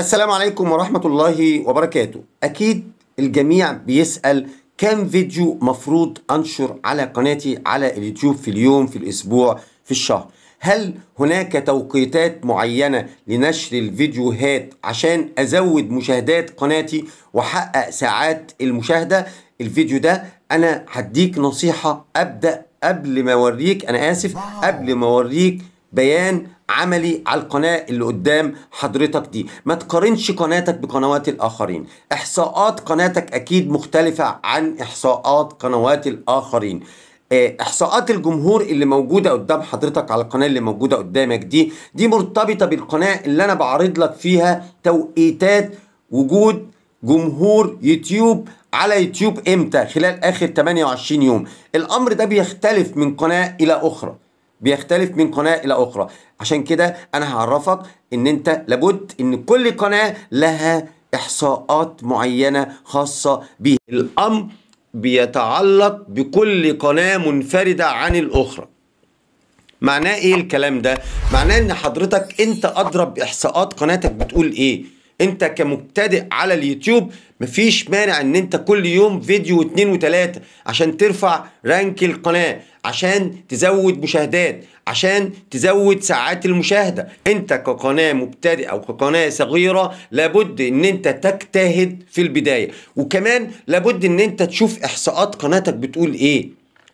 السلام عليكم ورحمة الله وبركاته أكيد الجميع بيسأل كم فيديو مفروض أنشر على قناتي على اليوتيوب في اليوم في الأسبوع في الشهر هل هناك توقيتات معينة لنشر الفيديوهات عشان أزود مشاهدات قناتي وأحقق ساعات المشاهدة الفيديو ده أنا هديك نصيحة أبدأ قبل ما أوريك أنا آسف قبل ما أوريك بيان عملي على القناة اللي قدام حضرتك دي ما تقارنش قناتك بقنوات الآخرين إحصاءات قناتك أكيد مختلفة عن إحصاءات قنوات الآخرين آه، احصاءات الجمهور اللي موجوده قدام حضرتك على القناه اللي موجوده قدامك دي دي مرتبطه بالقناه اللي انا بعرض لك فيها توقيتات وجود جمهور يوتيوب على يوتيوب امتى خلال اخر 28 يوم الامر ده بيختلف من قناه الى اخرى بيختلف من قناه الى اخرى عشان كده انا هعرفك ان انت لابد ان كل قناه لها احصاءات معينه خاصه بيها الامر بيتعلق بكل قناه منفرده عن الاخرى معناه ايه الكلام ده معناه ان حضرتك انت اضرب احصاءات قناتك بتقول ايه انت كمبتدئ على اليوتيوب مفيش مانع ان انت كل يوم فيديو واتنين وتلاتة عشان ترفع رانك القناة عشان تزود مشاهدات عشان تزود ساعات المشاهدة انت كقناة مبتدئة او كقناة صغيرة لابد ان انت تجتهد في البداية وكمان لابد ان انت تشوف احصاءات قناتك بتقول ايه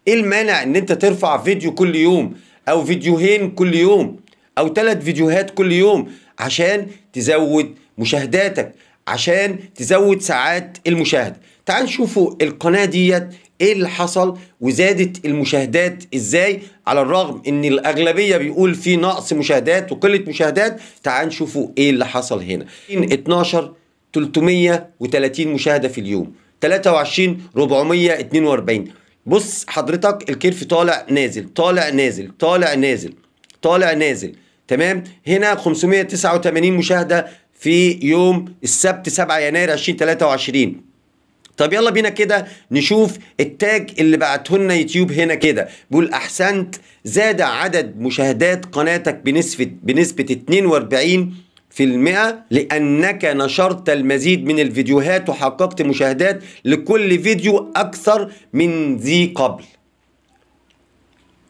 ايه المانع ان انت ترفع فيديو كل يوم او فيديوهين كل يوم او ثلاث فيديوهات كل يوم عشان تزود مشاهداتك عشان تزود ساعات المشاهده تعال نشوفوا القناه ديت ايه اللي حصل وزادت المشاهدات ازاي على الرغم ان الاغلبيه بيقول في نقص مشاهدات وقله مشاهدات تعال نشوفوا ايه اللي حصل هنا 12 330 مشاهده في اليوم 23 442 بص حضرتك الكيرف طالع نازل طالع نازل طالع نازل طالع نازل تمام هنا 589 مشاهده في يوم السبت 7 يناير 2023 طب يلا بينا كده نشوف التاج اللي بعته لنا يوتيوب هنا كده بيقول احسنت زاد عدد مشاهدات قناتك بنسبه بنسبه 42 في المئة لأنك نشرت المزيد من الفيديوهات وحققت مشاهدات لكل فيديو أكثر من ذي قبل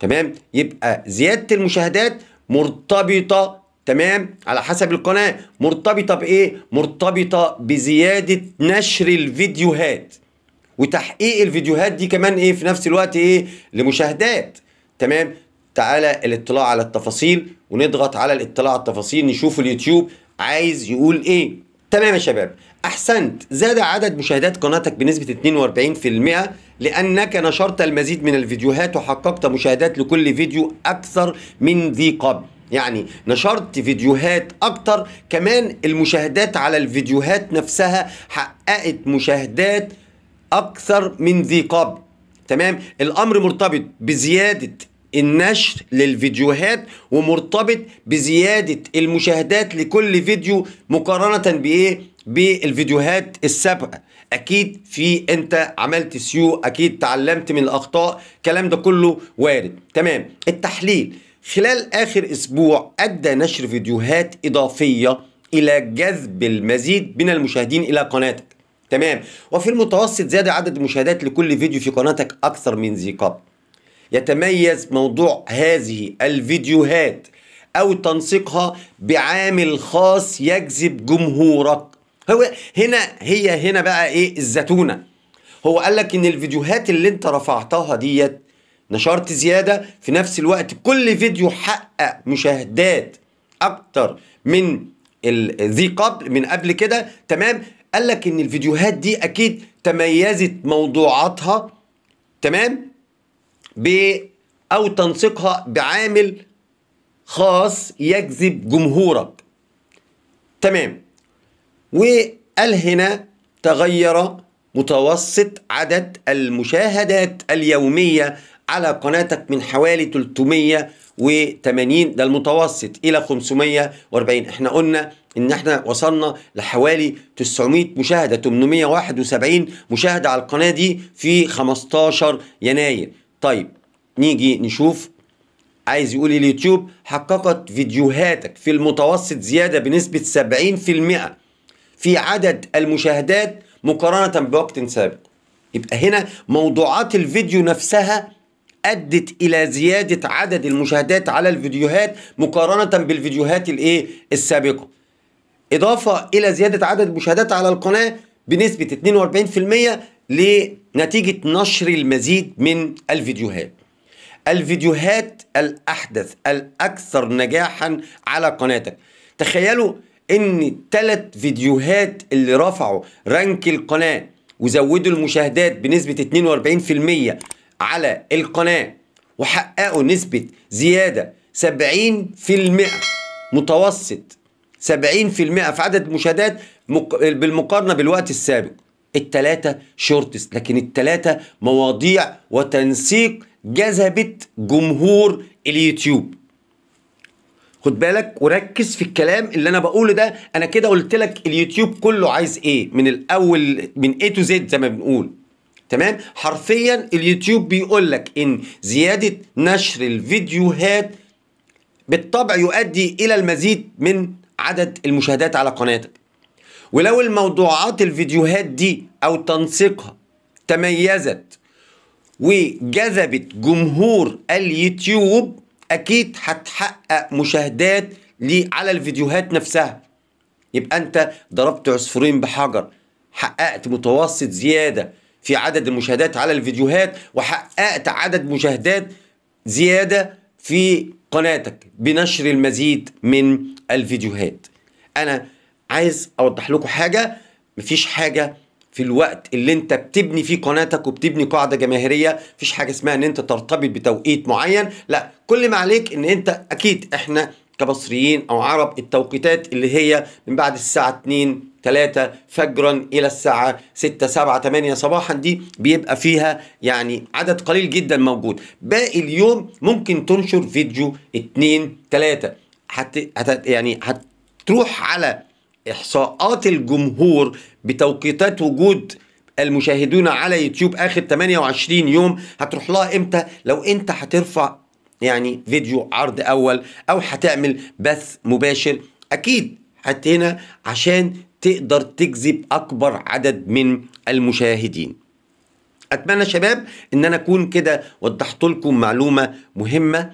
تمام يبقى زيادة المشاهدات مرتبطة تمام على حسب القناه مرتبطه بايه مرتبطه بزياده نشر الفيديوهات وتحقيق الفيديوهات دي كمان ايه في نفس الوقت ايه لمشاهدات تمام تعالى الاطلاع على التفاصيل ونضغط على الاطلاع على التفاصيل نشوف اليوتيوب عايز يقول ايه تمام يا شباب احسنت زاد عدد مشاهدات قناتك بنسبه 42% لانك نشرت المزيد من الفيديوهات وحققت مشاهدات لكل فيديو اكثر من ذي قبل يعني نشرت فيديوهات اكتر كمان المشاهدات على الفيديوهات نفسها حققت مشاهدات اكثر من ذي قبل تمام الامر مرتبط بزياده النشر للفيديوهات ومرتبط بزياده المشاهدات لكل فيديو مقارنه بايه بالفيديوهات السابقه اكيد في انت عملت سيو اكيد تعلمت من الاخطاء الكلام ده كله وارد تمام التحليل خلال آخر أسبوع أدى نشر فيديوهات إضافية إلى جذب المزيد من المشاهدين إلى قناتك تمام وفي المتوسط زاد عدد المشاهدات لكل فيديو في قناتك أكثر من ذي قبل يتميز موضوع هذه الفيديوهات أو تنسيقها بعامل خاص يجذب جمهورك هو هنا هي هنا بقى إيه الزتونة هو قال لك إن الفيديوهات اللي أنت رفعتها ديت نشرت زيادة في نفس الوقت كل فيديو حقق مشاهدات أكتر من ذي قبل من قبل كده تمام قال لك إن الفيديوهات دي أكيد تميزت موضوعاتها تمام ب أو تنسيقها بعامل خاص يجذب جمهورك تمام وقال هنا تغير متوسط عدد المشاهدات اليومية على قناتك من حوالي 380 ده المتوسط الى 540 احنا قلنا ان احنا وصلنا لحوالي 900 مشاهده 871 مشاهده على القناه دي في 15 يناير طيب نيجي نشوف عايز يقول اليوتيوب حققت فيديوهاتك في المتوسط زياده بنسبه 70% في عدد المشاهدات مقارنه بوقت سابق يبقى هنا موضوعات الفيديو نفسها ادت الى زياده عدد المشاهدات على الفيديوهات مقارنه بالفيديوهات الايه السابقه اضافه الى زياده عدد المشاهدات على القناه بنسبه 42% لنتيجه نشر المزيد من الفيديوهات الفيديوهات الاحدث الاكثر نجاحا على قناتك تخيلوا ان الثلاث فيديوهات اللي رفعوا رانك القناه وزودوا المشاهدات بنسبه 42% على القناة وحققوا نسبة زيادة 70% متوسط 70% في عدد المشاهدات بالمقارنة بالوقت السابق التلاتة شورتس لكن التلاتة مواضيع وتنسيق جذبت جمهور اليوتيوب خد بالك وركز في الكلام اللي انا بقوله ده انا كده قلت لك اليوتيوب كله عايز ايه من الاول من اي تو زد زي ما بنقول تمام حرفيا اليوتيوب بيقول لك ان زياده نشر الفيديوهات بالطبع يؤدي الى المزيد من عدد المشاهدات على قناتك ولو الموضوعات الفيديوهات دي او تنسيقها تميزت وجذبت جمهور اليوتيوب اكيد هتحقق مشاهدات لي على الفيديوهات نفسها يبقى انت ضربت عصفورين بحجر حققت متوسط زياده في عدد المشاهدات على الفيديوهات وحققت عدد مشاهدات زيادة في قناتك بنشر المزيد من الفيديوهات أنا عايز أوضح لكم حاجة مفيش حاجة في الوقت اللي انت بتبني فيه قناتك وبتبني قاعدة جماهيرية مفيش حاجة اسمها ان انت ترتبط بتوقيت معين لا كل ما عليك ان انت اكيد احنا كمصريين أو عرب التوقيتات اللي هي من بعد الساعة 2 3 فجرا إلى الساعة 6 7 8 صباحا دي بيبقى فيها يعني عدد قليل جدا موجود باقي اليوم ممكن تنشر فيديو 2 3 حت... هت... يعني هتروح على إحصاءات الجمهور بتوقيتات وجود المشاهدون على يوتيوب اخر 28 يوم هتروح لها امتى لو انت هترفع يعني فيديو عرض اول او هتعمل بث مباشر اكيد هنا عشان تقدر تجذب اكبر عدد من المشاهدين اتمنى شباب ان انا اكون كده وضحت لكم معلومه مهمه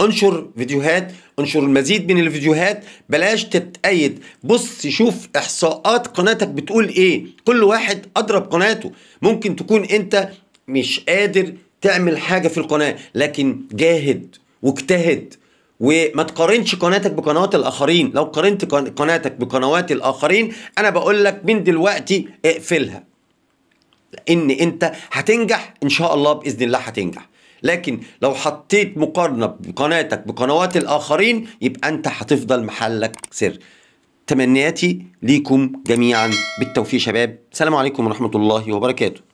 انشر فيديوهات انشر المزيد من الفيديوهات بلاش تتقيد بص شوف احصاءات قناتك بتقول ايه كل واحد اضرب قناته ممكن تكون انت مش قادر تعمل حاجه في القناه لكن جاهد واجتهد وما تقارنش قناتك بقنوات الاخرين لو قارنت قناتك بقنوات الاخرين انا بقول لك من دلوقتي اقفلها لان انت هتنجح ان شاء الله باذن الله هتنجح لكن لو حطيت مقارنه بقناتك بقنوات الاخرين يبقى انت هتفضل محلك سر تمنياتي ليكم جميعا بالتوفيق شباب سلام عليكم ورحمه الله وبركاته